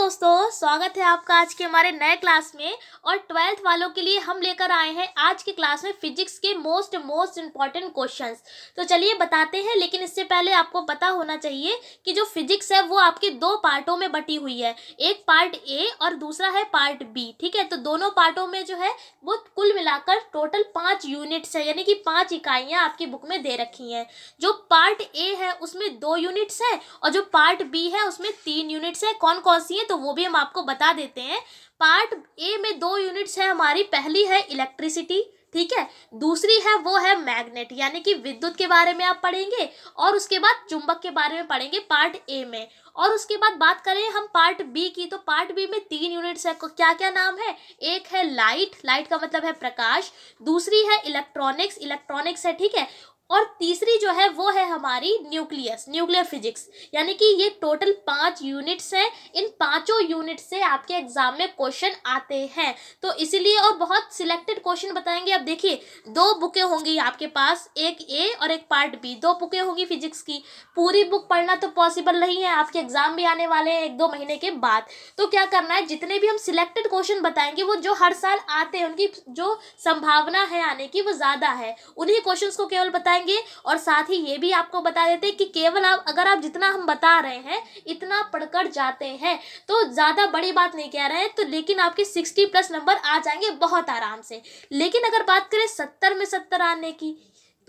दोस्तों स्वागत है आपका आज के हमारे नए क्लास में और ट्वेल्थ वालों के लिए हम लेकर आए हैं आज के क्लास में फिजिक्स के मोस्ट मोस्ट इम्पॉर्टेंट क्वेश्चंस तो चलिए बताते हैं लेकिन इससे पहले आपको पता होना चाहिए कि जो फिजिक्स है वो आपके दो पार्टों में बटी हुई है एक पार्ट ए और दूसरा है पार्ट बी ठीक है तो दोनों पार्टों में जो है वो कुल मिलाकर टोटल पाँच यूनिट्स है यानी कि पाँच इकाइयाँ आपकी बुक में दे रखी हैं जो पार्ट ए है उसमें दो यूनिट्स है और जो पार्ट बी है उसमें तीन यूनिट्स है कौन कौन सी है तो वो भी हम आपको बता देते हैं पार्ट ए में दो यूनिट्स हैं हमारी पहली है इलेक्ट्रिसिटी ठीक है दूसरी है वो है मैग्नेट यानी कि विद्युत के बारे में आप पढ़ेंगे और उसके बाद चुंबक के बारे में पढ़ेंगे पार्ट ए में और उसके बाद बात करें हम पार्ट बी की तो पार्ट बी में तीन यूनिट्स है क्या क्या नाम है एक है लाइट लाइट का मतलब है प्रकाश दूसरी है इलेक्ट्रॉनिक्स इलेक्ट्रॉनिक्स है ठीक है और तीसरी जो है वो है हमारी न्यूक्लियस न्यूक्लियर फिजिक्स यानी कि ये टोटल पांच यूनिट्स हैं इन पांचों यूनिट से आपके एग्जाम में क्वेश्चन आते हैं तो इसीलिए और बहुत सिलेक्टेड क्वेश्चन बताएंगे अब देखिए दो बुकें होंगी आपके पास एक ए और एक पार्ट बी दो बुकें होंगी फिजिक्स की पूरी बुक पढ़ना तो पॉसिबल नहीं है आपके एग्जाम भी आने वाले हैं एक दो महीने के बाद तो क्या करना है जितने भी हम सिलेक्टेड क्वेश्चन बताएंगे वो जो हर साल आते हैं उनकी जो संभावना है आने की वो ज़्यादा है उन्हीं क्वेश्चन को केवल बताएंगे जाएंगे और साथ ही ये भी आपको बता देते हैं कि केवल आप अगर आप जितना हम बता रहे हैं इतना पढ़कर जाते हैं तो ज़्यादा बड़ी बात नहीं कह रहे हैं तो लेकिन आपके सिक्सटी प्लस नंबर आ जाएंगे बहुत आराम से लेकिन अगर बात करें सत्तर में सत्तर आने की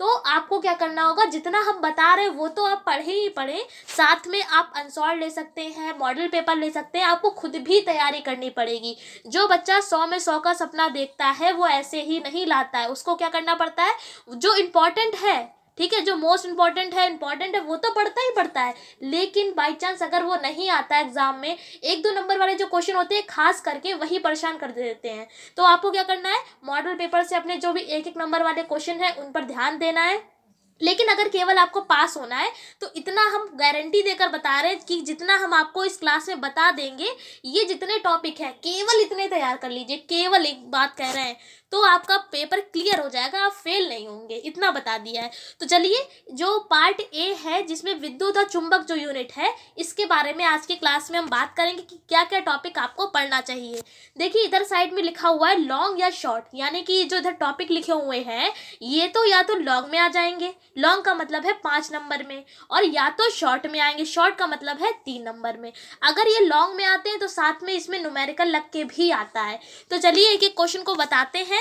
तो आपको क्या करना होगा जितना हम बता रहे हैं वो तो आप पढ़े ही पढ़े साथ में आप अनसॉल्व ले सकते हैं मॉडल पेपर ले सकते हैं आपको खुद भी तैयारी करनी पड़ेगी जो बच्चा सौ में सौ का सपना देखता है वो ऐसे ही नहीं लाता है उसको क्या करना पड़ता है जो इम्पोर्टेंट है ठीक है जो मोस्ट इंपॉर्टेंट है इंपॉर्टेंट है वो तो पढ़ता ही पढ़ता है लेकिन बाई चांस अगर वो नहीं आता एग्जाम में एक दो नंबर वाले जो क्वेश्चन होते हैं खास करके वही परेशान कर देते हैं तो आपको क्या करना है मॉडल पेपर से अपने जो भी एक एक नंबर वाले क्वेश्चन है उन पर ध्यान देना है लेकिन अगर केवल आपको पास होना है तो इतना हम गारंटी देकर बता रहे हैं कि जितना हम आपको इस क्लास में बता देंगे ये जितने टॉपिक है केवल इतने तैयार कर लीजिए केवल एक बात कह रहे हैं तो आपका पेपर क्लियर हो जाएगा आप फेल नहीं होंगे इतना बता दिया है तो चलिए जो पार्ट ए है जिसमें विद्युत और चुंबक जो यूनिट है इसके बारे में आज के क्लास में हम बात करेंगे कि क्या क्या टॉपिक आपको पढ़ना चाहिए देखिए इधर साइड में लिखा हुआ है लॉन्ग या शॉर्ट यानी कि जो इधर टॉपिक लिखे हुए हैं ये तो या तो लॉन्ग में आ जाएंगे लॉन्ग का मतलब है पाँच नंबर में और या तो शॉर्ट में आएंगे शॉर्ट का मतलब है तीन नंबर में अगर ये लॉन्ग में आते हैं तो साथ में इसमें न्यूमेरिकल लग के भी आता है तो चलिए एक एक क्वेश्चन को बताते हैं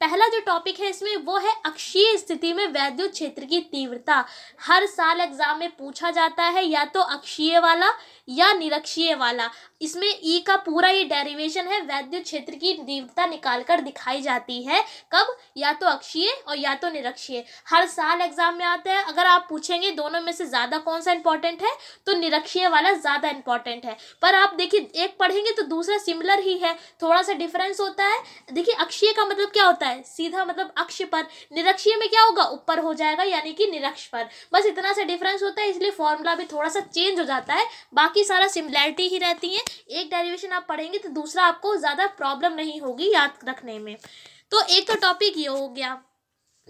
पहला जो टॉपिक है इसमें वो है अक्षीय स्थिति में वैद्युत क्षेत्र की तीव्रता हर साल एग्जाम में पूछा जाता है या तो अक्षीय वाला या निरक्षीय वाला इसमें ई e का पूरा ये डेरिवेशन है वैद्युत क्षेत्र की तीव्रता निकाल कर दिखाई जाती है कब या तो अक्षीय और या तो निरक्षीय हर साल एग्जाम में आता है अगर आप पूछेंगे दोनों में से ज़्यादा कौन सा इंपॉर्टेंट है तो निरक्षीय वाला ज़्यादा इंपॉर्टेंट है पर आप देखिए एक पढ़ेंगे तो दूसरा सिमिलर ही है थोड़ा सा डिफरेंस होता है देखिए अक्षीय का मतलब क्या होता है होता है सीधा मतलब अक्ष पर निरक्षीय में क्या होगा ऊपर हो जाएगा यानी कि निरक्ष पर बस इतना सा डिफरेंस होता है इसलिए फॉर्मूला भी थोड़ा सा चेंज हो जाता है बाकी सारा सिमिलैरिटी ही रहती है एक डेरिवेशन आप पढ़ेंगे तो दूसरा आपको ज़्यादा प्रॉब्लम नहीं होगी याद रखने में तो एक तो टॉपिक ये हो गया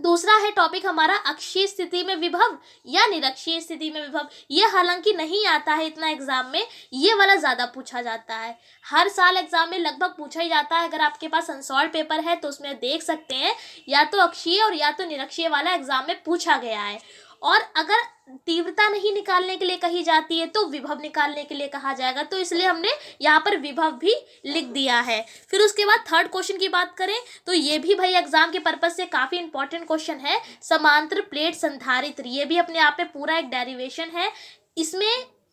दूसरा है टॉपिक हमारा अक्षीय स्थिति में विभव या निरक्षीय स्थिति में विभव ये हालांकि नहीं आता है इतना एग्जाम में ये वाला ज़्यादा पूछा जाता है हर साल एग्जाम में लगभग पूछा ही जाता है अगर आपके पास अनसॉल्व पेपर है तो उसमें देख सकते हैं या तो अक्षीय और या तो निरक्षीय वाला एग्जाम में पूछा गया है और अगर तीव्रता नहीं निकालने के लिए कही जाती है तो विभव निकालने के लिए कहा जाएगा तो इसलिए हमने यहाँ पर विभव भी लिख दिया है फिर उसके बाद थर्ड क्वेश्चन की बात करें तो ये भी भाई एग्जाम के पर्पज से काफ़ी इंपॉर्टेंट क्वेश्चन है समांतर प्लेट संधारित्र ये भी अपने आप में पूरा एक डेरिवेशन है इसमें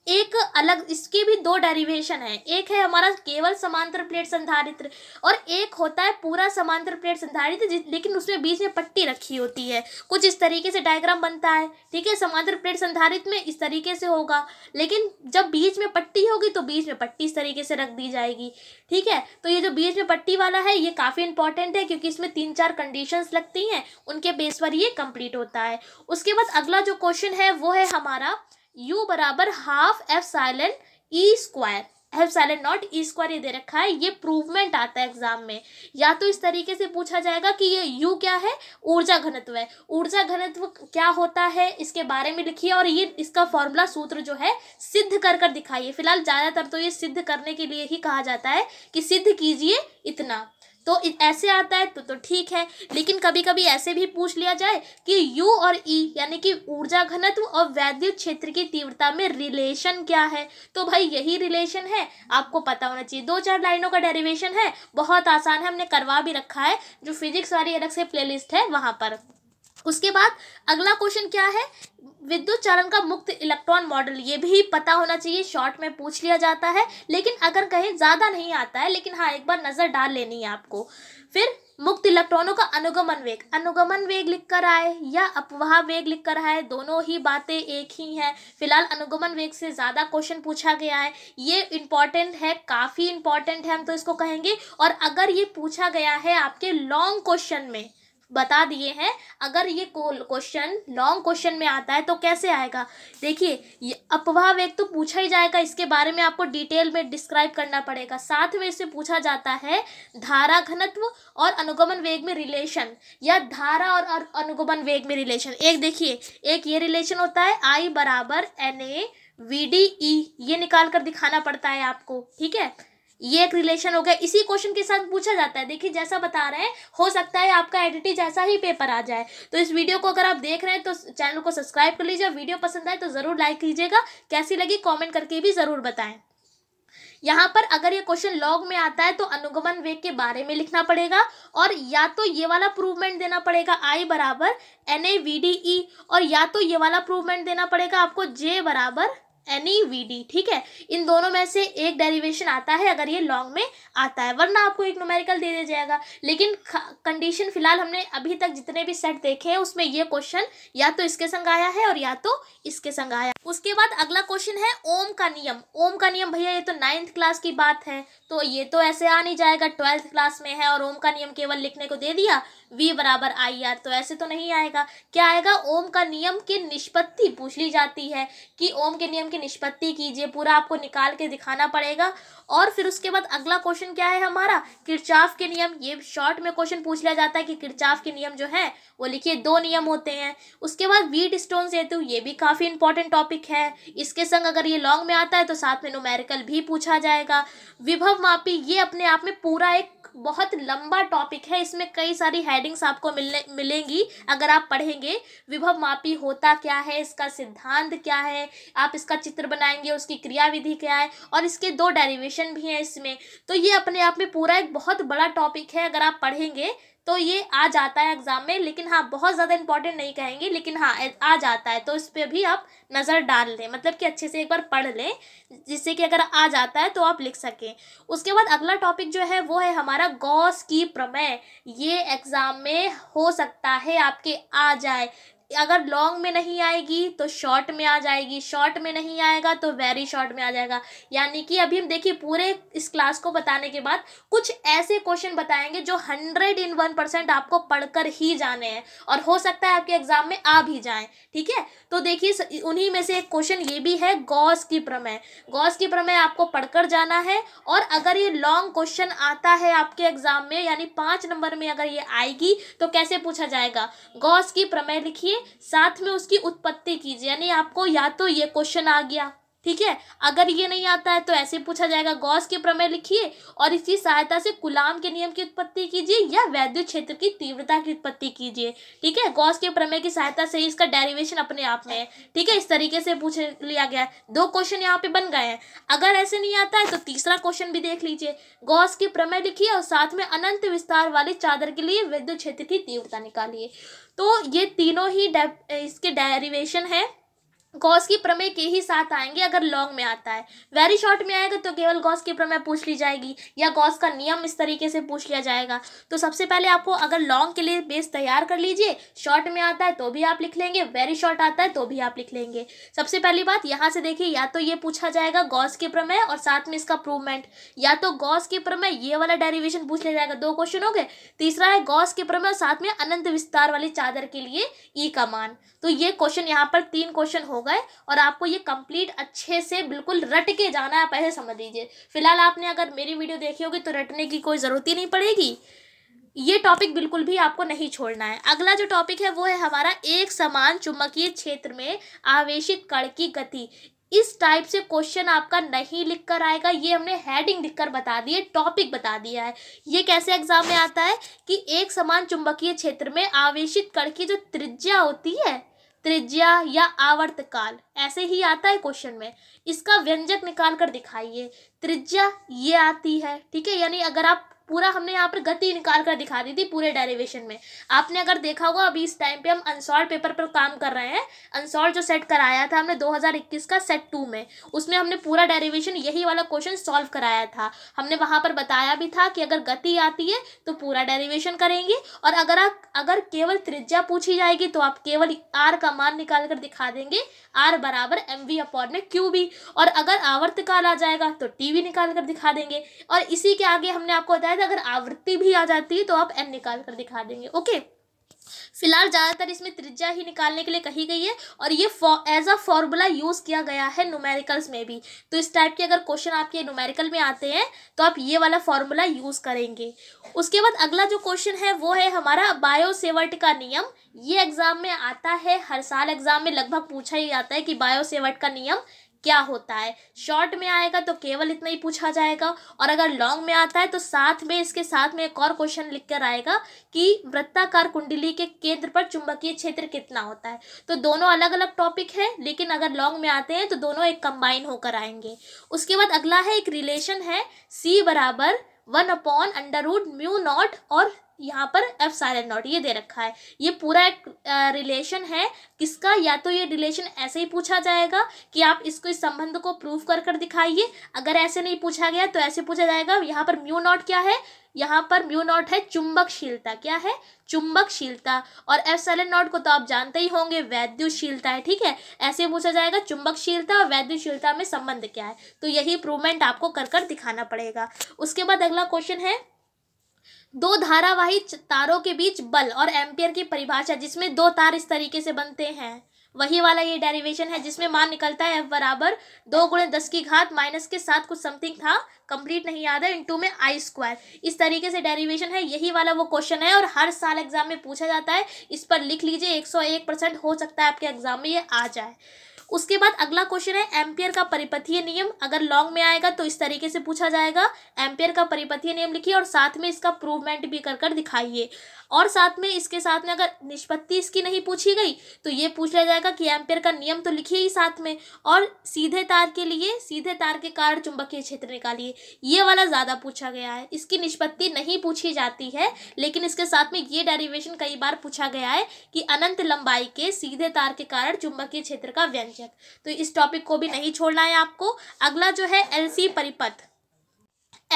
एक अलग इसके भी दो डेरिवेशन है एक है हमारा केवल समांतर प्लेट संधारित्र और एक होता है पूरा समांतर प्लेट संधारित्र लेकिन उसमें बीच में पट्टी रखी होती है कुछ इस तरीके से डायग्राम बनता है ठीक है समांतर प्लेट संधारित्र में इस तरीके से होगा लेकिन जब बीच में पट्टी होगी तो बीच में पट्टी इस तरीके से रख दी जाएगी ठीक है तो ये जो बीच में पट्टी वाला है ये काफ़ी इंपॉर्टेंट है क्योंकि इसमें तीन चार कंडीशंस लगती हैं उनके बेस पर ये कंप्लीट होता है उसके बाद अगला जो क्वेश्चन है वो है हमारा यू बराबर half epsilon E square epsilon naught E square ये दे रखा है ये प्रूवमेंट आता है एग्जाम में या तो इस तरीके से पूछा जाएगा कि ये u क्या है ऊर्जा घनत्व है ऊर्जा घनत्व क्या होता है इसके बारे में लिखिए और ये इसका फॉर्मूला सूत्र जो है सिद्ध कर कर दिखाइए फिलहाल ज़्यादातर तो ये सिद्ध करने के लिए ही कहा जाता है कि सिद्ध कीजिए इतना तो ऐसे आता है तो तो ठीक है लेकिन कभी कभी ऐसे भी पूछ लिया जाए कि U और E यानी कि ऊर्जा घनत्व और वैद्युत क्षेत्र की तीव्रता में रिलेशन क्या है तो भाई यही रिलेशन है आपको पता होना चाहिए दो चार लाइनों का डेरिवेशन है बहुत आसान है हमने करवा भी रखा है जो फिजिक्स वाली अलग से प्ले है वहाँ पर उसके बाद अगला क्वेश्चन क्या है विद्युत चालन का मुक्त इलेक्ट्रॉन मॉडल ये भी पता होना चाहिए शॉर्ट में पूछ लिया जाता है लेकिन अगर कहें ज़्यादा नहीं आता है लेकिन हाँ एक बार नज़र डाल लेनी है आपको फिर मुक्त इलेक्ट्रॉनों का अनुगमन वेग अनुगमन वेग लिख कर आए या अपवाह वेग लिख कर आए दोनों ही बातें एक ही हैं फिलहाल अनुगमन वेग से ज़्यादा क्वेश्चन पूछा गया है ये इम्पॉर्टेंट है काफ़ी इम्पॉर्टेंट है हम तो इसको कहेंगे और अगर ये पूछा गया है आपके लॉन्ग क्वेश्चन में बता दिए हैं अगर ये क्वेश्चन लॉन्ग क्वेश्चन में आता है तो कैसे आएगा देखिए अपवाह वेग तो पूछा ही जाएगा इसके बारे में आपको डिटेल में डिस्क्राइब करना पड़ेगा साथ में इससे पूछा जाता है धारा घनत्व और अनुगमन वेग में रिलेशन या धारा और अनुगमन वेग में रिलेशन एक देखिए एक ये रिलेशन होता है आई बराबर N A V D E ये निकाल कर दिखाना पड़ता है आपको ठीक है ये एक रिलेशन हो गया इसी क्वेश्चन के साथ पूछा जाता है देखिए जैसा बता रहे हैं हो सकता है आपका एडिटी जैसा ही पेपर आ जाए तो इस वीडियो को अगर आप देख रहे हैं तो चैनल को सब्सक्राइब कर लीजिए वीडियो पसंद आए तो ज़रूर लाइक कीजिएगा कैसी लगी कॉमेंट करके भी ज़रूर बताएं यहाँ पर अगर ये क्वेश्चन लॉग में आता है तो अनुगमन वेग के बारे में लिखना पड़ेगा और या तो ये वाला प्रूवमेंट देना पड़ेगा आई बराबर N A V D E और या तो ये वाला प्रूवमेंट देना पड़ेगा आपको जे बराबर एनी वी डी ठीक है इन दोनों में से एक डेरिवेशन आता है अगर ये लॉन्ग में आता है वरना आपको एक नोमेरिकल दे दिया जाएगा लेकिन कंडीशन फिलहाल हमने अभी तक जितने भी सेट देखे हैं उसमें ये क्वेश्चन या तो इसके संग आया है और या तो इसके संग आया उसके बाद अगला क्वेश्चन है ओम का नियम ओम का नियम भैया ये तो नाइन्थ क्लास की बात है तो ये तो ऐसे आ नहीं जाएगा ट्वेल्थ क्लास में है और ओम का नियम केवल लिखने को दे दिया वी बराबर आई आर तो ऐसे तो नहीं आएगा क्या आएगा ओम का नियम की निष्पत्ति पूछ ली जाती है कि ओम के नियम की निष्पत्ति कीजिए पूरा आपको निकाल के दिखाना पड़ेगा और फिर उसके बाद अगला क्वेश्चन क्या है हमारा किरचाफ के नियम ये शॉर्ट में क्वेश्चन पूछ लिया जाता है कि किरचाफ के नियम जो है वो लिखिए दो नियम होते हैं उसके बाद वीट स्टोन सेतु ये भी काफ़ी इंपॉर्टेंट टॉपिक टॉपिक है इसके संग अगर ये लॉन्ग में आता है तो साथ में नोमेरिकल भी पूछा जाएगा विभव मापी ये अपने आप में पूरा एक बहुत लंबा टॉपिक है इसमें कई सारी हेडिंग्स आपको मिलने मिलेंगी अगर आप पढ़ेंगे विभव मापी होता क्या है इसका सिद्धांत क्या है आप इसका चित्र बनाएंगे उसकी क्रियाविधि क्या है और इसके दो डेरिवेशन भी हैं इसमें तो ये अपने आप में पूरा एक बहुत बड़ा टॉपिक है अगर आप पढ़ेंगे तो ये आ जाता है एग्ज़ाम में लेकिन हाँ बहुत ज़्यादा इंपॉर्टेंट नहीं कहेंगे लेकिन हाँ आ जाता है तो इस पर भी आप नज़र डाल लें मतलब कि अच्छे से एक बार पढ़ लें जिससे कि अगर आ जाता है तो आप लिख सकें उसके बाद अगला टॉपिक जो है वो है हमारा गौस की प्रमेय ये एग्ज़ाम में हो सकता है आपके आ जाए अगर लॉन्ग में नहीं आएगी तो शॉर्ट में आ जाएगी शॉर्ट में नहीं आएगा तो वेरी शॉर्ट में आ जाएगा यानी कि अभी हम देखिए पूरे इस क्लास को बताने के बाद कुछ ऐसे क्वेश्चन बताएंगे जो हंड्रेड इन वन परसेंट आपको पढ़कर ही जाने हैं और हो सकता है आपके एग्जाम में आ भी जाएं ठीक है तो देखिए उन्हीं में से एक क्वेश्चन ये भी है गॉस की प्रमेय गॉस की प्रमेय आपको पढ़कर जाना है और अगर ये लॉन्ग क्वेश्चन आता है आपके एग्जाम में यानी पाँच नंबर में अगर ये आएगी तो कैसे पूछा जाएगा गॉस की प्रमेय लिखिए साथ में उसकी उत्पत्ति कीजिए यानी आपको या तो ये क्वेश्चन आ गया ठीक है अगर ये नहीं आता है तो ऐसे पूछा जाएगा गौस के प्रमेय लिखिए और इसकी सहायता से कुलाम के नियम की उत्पत्ति कीजिए या वैद्य क्षेत्र की तीव्रता की उत्पत्ति कीजिए ठीक है गौस के प्रमेय की सहायता से इसका डेरिवेशन अपने आप में है ठीक है इस तरीके से पूछ लिया गया दो क्वेश्चन यहाँ पे बन गए हैं अगर ऐसे नहीं आता है तो तीसरा क्वेश्चन भी देख लीजिए गौस के प्रमेय लिखिए और साथ में अनंत विस्तार वाली चादर के लिए वैद्य क्षेत्र की तीव्रता निकालिए तो ये तीनों ही इसके डेरिवेशन है गॉस की प्रमेय के ही साथ आएंगे अगर लॉन्ग में आता है वेरी शॉर्ट में आएगा तो केवल गॉस की प्रमेय पूछ ली जाएगी या गॉस का नियम इस तरीके से पूछ लिया जाएगा तो सबसे पहले आपको अगर लॉन्ग के लिए बेस तैयार कर लीजिए शॉर्ट में आता है तो भी आप लिख लेंगे वेरी शॉर्ट आता है तो भी आप लिख लेंगे सबसे पहली बात यहाँ से देखिए या तो ये पूछा जाएगा गॉस के प्रमेय और साथ में इसका प्रूवमेंट या तो गॉस के प्रमेय ये वाला डेरिवेशन पूछ लिया जाएगा दो क्वेश्चन हो गए तीसरा है गॉस के प्रमेय और साथ में अनंत विस्तार वाली चादर के लिए ई e का मान तो ये क्वेश्चन यहाँ पर तीन क्वेश्चन होगा गए और आपको ये कंप्लीट अच्छे से बिल्कुल रट के जाना है पहले समझ लीजिए फिलहाल आपने अगर मेरी वीडियो देखी होगी तो रटने की कोई ज़रूरत ही नहीं पड़ेगी ये टॉपिक बिल्कुल भी आपको नहीं छोड़ना है अगला जो टॉपिक है वो है हमारा एक समान चुंबकीय क्षेत्र में आवेशित कण की गति इस टाइप से क्वेश्चन आपका नहीं लिख कर आएगा ये हमने हेडिंग लिख कर बता दी है टॉपिक बता दिया है ये कैसे एग्जाम में आता है कि एक समान चुंबकीय क्षेत्र में आवेशित कण की जो त्रिज्या होती है त्रिज्या या आवर्तकाल ऐसे ही आता है क्वेश्चन में इसका व्यंजक निकाल कर दिखाइए त्रिज्या ये आती है ठीक है यानी अगर आप पूरा हमने यहाँ पर गति निकाल कर दिखा दी थी पूरे डेरिवेशन में आपने अगर देखा होगा अभी इस टाइम पे हम अनसॉल्व पेपर पर काम कर रहे हैं अनसॉल्व जो सेट कराया था हमने 2021 का सेट टू में उसमें हमने पूरा डेरिवेशन यही वाला क्वेश्चन सॉल्व कराया था हमने वहाँ पर बताया भी था कि अगर गति आती है तो पूरा डेरीवेशन करेंगे और अगर आप अगर केवल त्रिज्या पूछी जाएगी तो आप केवल आर का मान निकाल कर दिखा देंगे आर बराबर एम वी अपॉन में क्यू भी और अगर आवर्तकाल आ जाएगा तो टी निकाल कर दिखा देंगे और इसी के आगे हमने आपको बताया शायद अगर आवृत्ति भी आ जाती है तो आप एन निकाल कर दिखा देंगे ओके फिलहाल ज़्यादातर इसमें त्रिज्या ही निकालने के लिए कही गई है और ये एज अ फॉर्मूला यूज़ किया गया है न्यूमेरिकल्स में भी तो इस टाइप के अगर क्वेश्चन आपके न्यूमेरिकल में आते हैं तो आप ये वाला फॉर्मूला यूज़ करेंगे उसके बाद अगला जो क्वेश्चन है वो है हमारा बायोसेवर्ट का नियम ये एग्ज़ाम में आता है हर साल एग्ज़ाम में लगभग पूछा ही जाता है कि बायोसेवर्ट का नियम क्या होता है शॉर्ट में आएगा तो केवल इतना ही पूछा जाएगा और अगर लॉन्ग में आता है तो साथ में इसके साथ में एक और क्वेश्चन लिख कर आएगा कि वृत्ताकार कुंडली के केंद्र पर चुंबकीय क्षेत्र कितना होता है तो दोनों अलग अलग टॉपिक है लेकिन अगर लॉन्ग में आते हैं तो दोनों एक कंबाइन होकर आएंगे उसके बाद अगला है एक रिलेशन है सी बराबर one upon under root mu naught और यहाँ पर एफ साइलेंट नॉट ये दे रखा है ये पूरा एक रिलेशन है किसका या तो ये रिलेशन ऐसे ही पूछा जाएगा कि आप इसको इस संबंध को प्रूव कर कर दिखाइए अगर ऐसे नहीं पूछा गया तो ऐसे पूछा जाएगा यहाँ पर म्यू नॉट क्या है यहाँ पर म्यू नॉट है चुंबकशीलता क्या है चुंबकशीलता और एफ साइलेंट नॉट को तो आप जानते ही होंगे वैद्युशीलता है ठीक है ऐसे पूछा जाएगा चुंबकशीलता और वैद्युशीलता में संबंध क्या है तो यही प्रूवमेंट आपको कर कर दिखाना पड़ेगा उसके बाद अगला क्वेश्चन है दो धारावाही तारों के बीच बल और एम्पियर की परिभाषा जिसमें दो तार इस तरीके से बनते हैं वही वाला ये डेरिवेशन है जिसमें मान निकलता है एफ बराबर दो गुणे दस की घात माइनस के साथ कुछ समथिंग था कंप्लीट नहीं याद है इनटू में आई स्क्वायर इस तरीके से डेरिवेशन है यही वाला वो क्वेश्चन है और हर साल एग्जाम में पूछा जाता है इस पर लिख लीजिए एक परसेंट हो सकता है आपके एग्जाम में ये आ जाए उसके बाद अगला क्वेश्चन है एम्पियर का परिपथीय नियम अगर लॉन्ग में आएगा तो इस तरीके से पूछा जाएगा एम्पियर का परिपथीय नियम लिखिए और साथ में इसका प्रूवमेंट भी कर कर दिखाइए और साथ में इसके साथ में अगर निष्पत्ति इसकी नहीं पूछी गई तो ये पूछ लिया जाएगा कि एम्पियर का नियम तो लिखिए ही साथ में और सीधे तार के लिए सीधे तार के कारण चुंबकीय क्षेत्र निकालिए ये वाला ज़्यादा पूछा गया है इसकी निष्पत्ति नहीं पूछी जाती है लेकिन इसके साथ में ये डेरिवेशन कई बार पूछा गया है कि अनंत लंबाई के सीधे तार के कारण चुंबकीय क्षेत्र का व्यंजन आवश्यक तो इस टॉपिक को भी नहीं छोड़ना है आपको अगला जो है एलसी परिपथ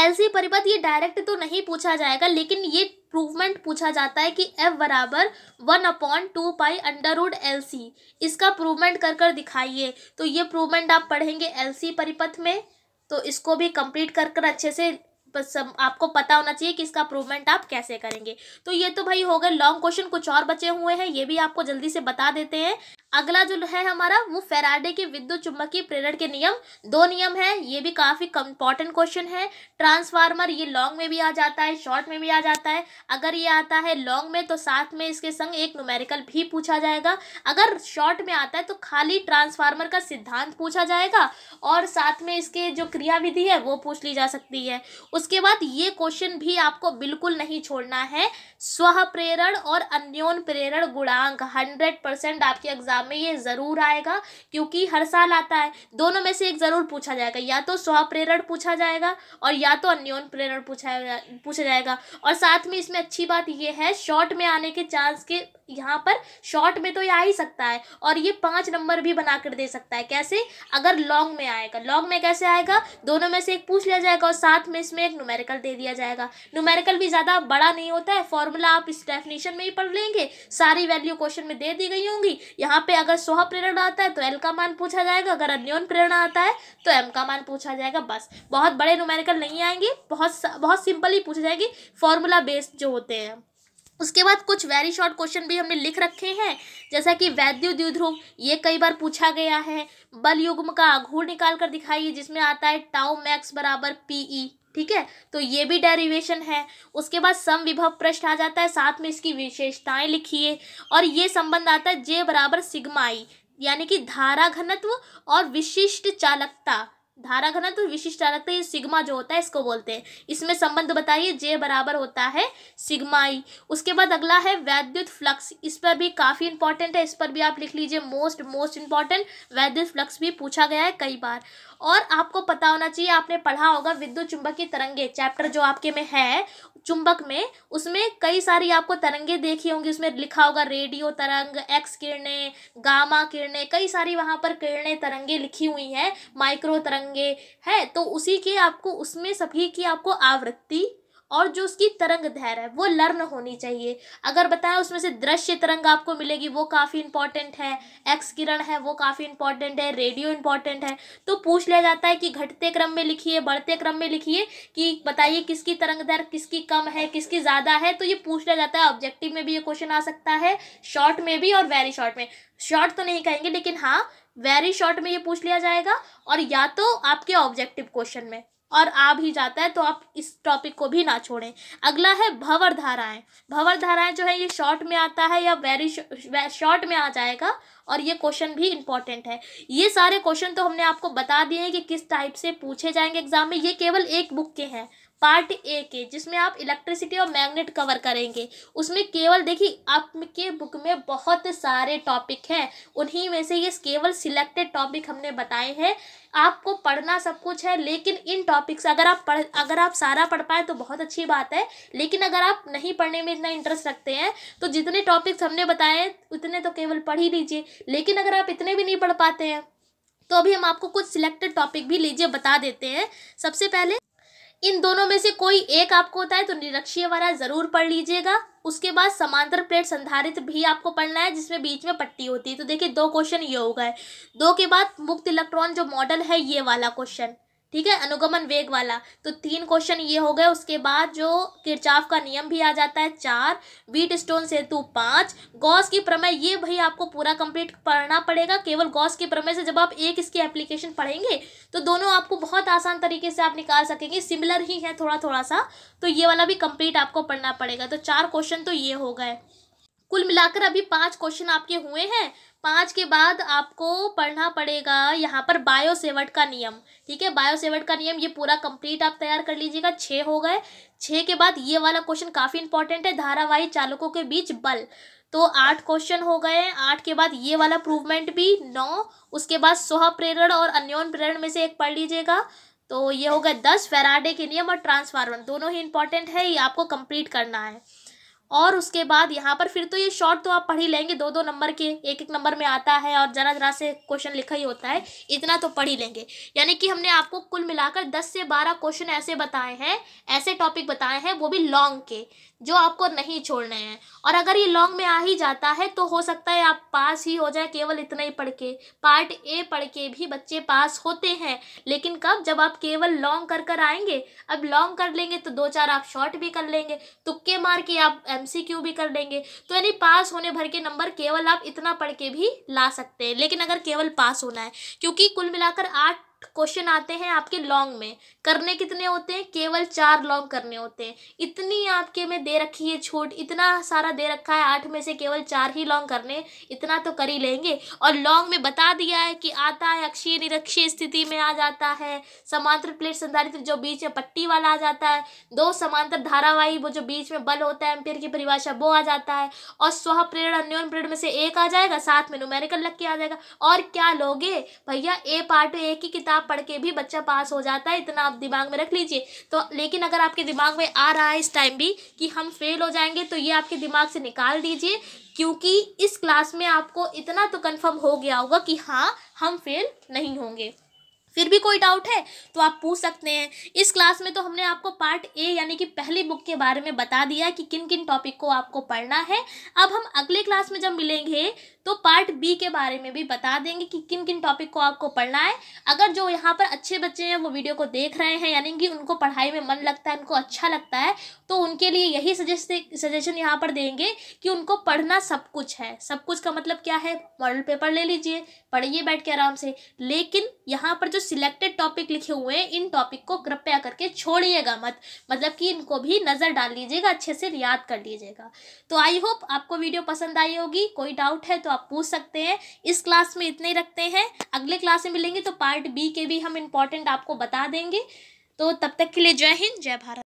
एलसी परिपथ ये डायरेक्ट तो नहीं पूछा जाएगा लेकिन ये प्रूवमेंट पूछा जाता है कि एफ बराबर one upon two pi under root L इसका प्रूवमेंट कर कर दिखाइए तो ये प्रूवमेंट आप पढ़ेंगे एल परिपथ में तो इसको भी कंप्लीट कर कर अच्छे से आपको पता होना चाहिए कि इसका प्रूवमेंट आप कैसे करेंगे तो ये तो भाई हो गए लॉन्ग क्वेश्चन कुछ और बचे हुए हैं ये भी आपको जल्दी से बता देते हैं अगला जो है हमारा वो फेराडे के विद्युत चुंबकीय प्रेरण के नियम दो नियम है ये भी काफ़ी इंपॉर्टेंट क्वेश्चन है ट्रांसफार्मर ये लॉन्ग में भी आ जाता है शॉर्ट में भी आ जाता है अगर ये आता है लॉन्ग में तो साथ में इसके संग एक न्यूमेरिकल भी पूछा जाएगा अगर शॉर्ट में आता है तो खाली ट्रांसफार्मर का सिद्धांत पूछा जाएगा और साथ में इसके जो क्रियाविधि है वो पूछ ली जा सकती है उसके बाद ये क्वेश्चन भी आपको बिल्कुल नहीं छोड़ना है स्व प्रेरण और अन्योन प्रेरण गुणांक हंड्रेड परसेंट आपके एग्जाम में ये ज़रूर आएगा क्योंकि हर साल आता है दोनों में से एक ज़रूर पूछा जाएगा या तो स्वप्रेरण पूछा जाएगा और या तो अन्योन प्रेरण पूछा पूछा जाएगा और साथ में इसमें अच्छी बात यह है शॉर्ट में आने के चांस के यहाँ पर शॉर्ट में तो ये आ ही सकता है और ये पाँच नंबर भी बना कर दे सकता है कैसे अगर लॉन्ग में आएगा लॉन्ग में कैसे आएगा दोनों में से एक पूछ लिया जाएगा और साथ में इसमें एक नुमेरिकल दे दिया जाएगा नुमेरिकल भी ज़्यादा बड़ा नहीं होता है फॉर्मूला आप इस डेफिनेशन में ही पढ़ लेंगे सारी वैल्यू क्वेश्चन में दे दी गई होंगी यहाँ पर अगर सोह प्रेरणा आता है तो एल का मान पूछा जाएगा अगर अन्योन प्रेरणा आता है तो एम का मान पूछा जाएगा बस बहुत बड़े नुमेरिकल नहीं आएंगे बहुत बहुत सिंपल ही पूछे जाएंगे फॉर्मूला बेस्ड जो होते हैं उसके बाद कुछ वेरी शॉर्ट क्वेश्चन भी हमने लिख रखे हैं जैसा कि वैद्यु द्विध्रुव ये कई बार पूछा गया है बल युग्म का आघूर निकाल कर दिखाइए जिसमें आता है टाउ मैक्स बराबर पीई e, ठीक है तो ये भी डेरिवेशन है उसके बाद सम विभव प्रश्न आ जाता है साथ में इसकी विशेषताएं लिखिए और ये संबंध आता है जे बराबर सिग्माई e, यानी कि धारा घनत्व और विशिष्ट चालकता धारा घनत्व तो विशिष्ट धारक तो ये सिग्मा जो होता है इसको बोलते हैं इसमें संबंध बताइए जे बराबर होता है सिग्मा उसके बाद अगला है वैद्युत फ्लक्स इस पर भी काफ़ी इंपॉर्टेंट है इस पर भी आप लिख लीजिए मोस्ट मोस्ट इंपॉर्टेंट वैद्युत फ्लक्स भी पूछा गया है कई बार और आपको पता होना चाहिए आपने पढ़ा होगा विद्युत की तरंगे चैप्टर जो आपके में है चुंबक में उसमें कई सारी आपको तरंगे देखी होंगी उसमें लिखा होगा रेडियो तरंग एक्स किरणें गामा किरणें कई सारी वहाँ पर किरणें तरंगे लिखी हुई हैं माइक्रो तरंग तरंगे है तो उसी के आपको उसमें सभी की आपको आवृत्ति और जो उसकी तरंग धैर्य है वो लर्न होनी चाहिए अगर बताएं उसमें से दृश्य तरंग आपको मिलेगी वो काफ़ी इंपॉर्टेंट है एक्स किरण है वो काफ़ी इंपॉर्टेंट है रेडियो इंपॉर्टेंट है तो पूछ लिया जाता है कि घटते क्रम में लिखिए बढ़ते क्रम में लिखिए कि बताइए किसकी तरंग धैर्य किसकी कम है किसकी ज़्यादा है तो ये पूछ लिया जाता है ऑब्जेक्टिव में भी ये क्वेश्चन आ सकता है शॉर्ट में भी और वेरी शॉर्ट में शॉर्ट तो नहीं कहेंगे लेकिन हाँ वेरी शॉर्ट में ये पूछ लिया जाएगा और या तो आपके ऑब्जेक्टिव क्वेश्चन में और आ भी जाता है तो आप इस टॉपिक को भी ना छोड़ें अगला है भंवर धाराएं भंवर धाराएं जो है ये शॉर्ट में आता है या वेरी शॉर्ट में आ जाएगा और ये क्वेश्चन भी इंपॉर्टेंट है ये सारे क्वेश्चन तो हमने आपको बता दिए हैं कि किस टाइप से पूछे जाएंगे एग्जाम में ये केवल एक बुक के हैं पार्ट ए के जिसमें आप इलेक्ट्रिसिटी और मैग्नेट कवर करेंगे उसमें केवल देखिए आपके बुक में बहुत सारे टॉपिक हैं उन्हीं में से ये केवल सिलेक्टेड टॉपिक हमने बताए हैं आपको पढ़ना सब कुछ है लेकिन इन टॉपिक्स अगर आप पढ़ अगर आप सारा पढ़ पाए तो बहुत अच्छी बात है लेकिन अगर आप नहीं पढ़ने में इतना इंटरेस्ट रखते हैं तो जितने टॉपिक्स हमने बताए उतने तो केवल पढ़ ही लीजिए लेकिन अगर आप इतने भी नहीं पढ़ पाते हैं तो अभी हम आपको कुछ सिलेक्टेड टॉपिक भी लीजिए बता देते हैं सबसे पहले इन दोनों में से कोई एक आपको होता है तो निरक्षीय वाला जरूर पढ़ लीजिएगा उसके बाद समांतर प्लेट संधारित भी आपको पढ़ना है जिसमें बीच में पट्टी होती है तो देखिए दो क्वेश्चन ये हो गए दो के बाद मुक्त इलेक्ट्रॉन जो मॉडल है ये वाला क्वेश्चन ठीक है अनुगमन वेग वाला तो तीन क्वेश्चन ये हो गए उसके बाद जो किरचाव का नियम भी आ जाता है चार वीट स्टोन सेतु पाँच गॉस की प्रमेय ये भाई आपको पूरा कंप्लीट पढ़ना पड़ेगा केवल गॉस की प्रमेय से जब आप एक इसकी एप्लीकेशन पढ़ेंगे तो दोनों आपको बहुत आसान तरीके से आप निकाल सकेंगे सिमिलर ही है थोड़ा थोड़ा सा तो ये वाला भी कंप्लीट आपको पढ़ना पड़ेगा तो चार क्वेश्चन तो ये हो गए कुल मिलाकर अभी पांच क्वेश्चन आपके हुए हैं पाँच के बाद आपको पढ़ना पड़ेगा यहाँ पर बायो सेवट का नियम ठीक है बायो सेवट का नियम ये पूरा कंप्लीट आप तैयार कर लीजिएगा छः हो गए छः के बाद ये वाला क्वेश्चन काफ़ी इंपॉर्टेंट है धारावाही चालकों के बीच बल तो आठ क्वेश्चन हो गए आठ के बाद ये वाला प्रूवमेंट भी नौ उसके बाद सोहा प्रेरण और अन्योन प्रेरण में से एक पढ़ लीजिएगा तो ये हो गए दस फेराडे के नियम और ट्रांसफार्मर दोनों ही इंपॉर्टेंट है ये आपको कंप्लीट करना है और उसके बाद यहाँ पर फिर तो ये शॉर्ट तो आप पढ़ ही लेंगे दो दो नंबर के एक एक नंबर में आता है और ज़रा ज़रा से क्वेश्चन लिखा ही होता है इतना तो पढ़ ही लेंगे यानी कि हमने आपको कुल मिलाकर दस से बारह क्वेश्चन ऐसे बताए हैं ऐसे टॉपिक बताए हैं वो भी लॉन्ग के जो आपको नहीं छोड़ने हैं और अगर ये लॉन्ग में आ ही जाता है तो हो सकता है आप पास ही हो जाए केवल इतना ही पढ़ के पार्ट ए पढ़ के भी बच्चे पास होते हैं लेकिन कब जब आप केवल लॉन्ग कर कर आएंगे अब लॉन्ग कर लेंगे तो दो चार आप शॉर्ट भी कर लेंगे तुक्के मार के आप एमसीक्यू भी कर लेंगे तो यानी पास होने भर के नंबर केवल आप इतना पढ़ के भी ला सकते हैं लेकिन अगर केवल पास होना है क्योंकि कुल मिलाकर आठ आठ क्वेश्चन आते हैं आपके लॉन्ग में करने कितने होते हैं केवल चार लॉन्ग करने होते हैं इतनी आपके में दे रखी है छूट इतना सारा दे रखा है आठ में से केवल चार ही लॉन्ग करने इतना तो कर ही लेंगे और लॉन्ग में बता दिया है कि आता है अक्षीय निरक्षीय स्थिति में आ जाता है समांतर प्लेट संधारित जो बीच में पट्टी वाला आ जाता है दो समांतर धारावाही वो जो बीच में बल होता है एम्पेयर की परिभाषा वो आ जाता है और स्व प्रेरण अन्योन प्रेरण में से एक आ जाएगा साथ में नुमेरिकल लग के आ जाएगा और क्या लोगे भैया ए पार्ट ए की किताब पढ़ के भी बच्चा पास हो जाता है इतना आप दिमाग में रख लीजिए तो लेकिन अगर आपके दिमाग में आ रहा है इस टाइम भी कि हम फेल हो जाएंगे तो ये आपके दिमाग से निकाल दीजिए क्योंकि इस क्लास में आपको इतना तो कन्फर्म हो गया होगा कि हाँ हम फेल नहीं होंगे फिर भी कोई डाउट है तो आप पूछ सकते हैं इस क्लास में तो हमने आपको पार्ट ए यानी कि पहली बुक के बारे में बता दिया कि किन किन टॉपिक को आपको पढ़ना है अब हम अगले क्लास में जब मिलेंगे तो पार्ट बी के बारे में भी बता देंगे कि किन किन टॉपिक को आपको पढ़ना है अगर जो यहाँ पर अच्छे बच्चे हैं वो वीडियो को देख रहे हैं यानी कि उनको पढ़ाई में मन लगता है उनको अच्छा लगता है तो उनके लिए यही सजेस्ट सजेशन यहाँ पर देंगे कि उनको पढ़ना सब कुछ है सब कुछ का मतलब क्या है मॉडल पेपर ले लीजिए पढ़िए बैठ के आराम से लेकिन यहाँ पर जो सिलेक्टेड टॉपिक लिखे हुए हैं इन टॉपिक को कृपया करके छोड़िएगा मत मतलब कि इनको भी नज़र डाल लीजिएगा अच्छे से याद कर लीजिएगा तो आई होप आपको वीडियो पसंद आई होगी कोई डाउट है तो आप पूछ सकते हैं इस क्लास में इतने ही रखते हैं अगले क्लास में मिलेंगे तो पार्ट बी के भी हम इम्पोर्टेंट आपको बता देंगे तो तब तक के लिए जय हिंद जय भारत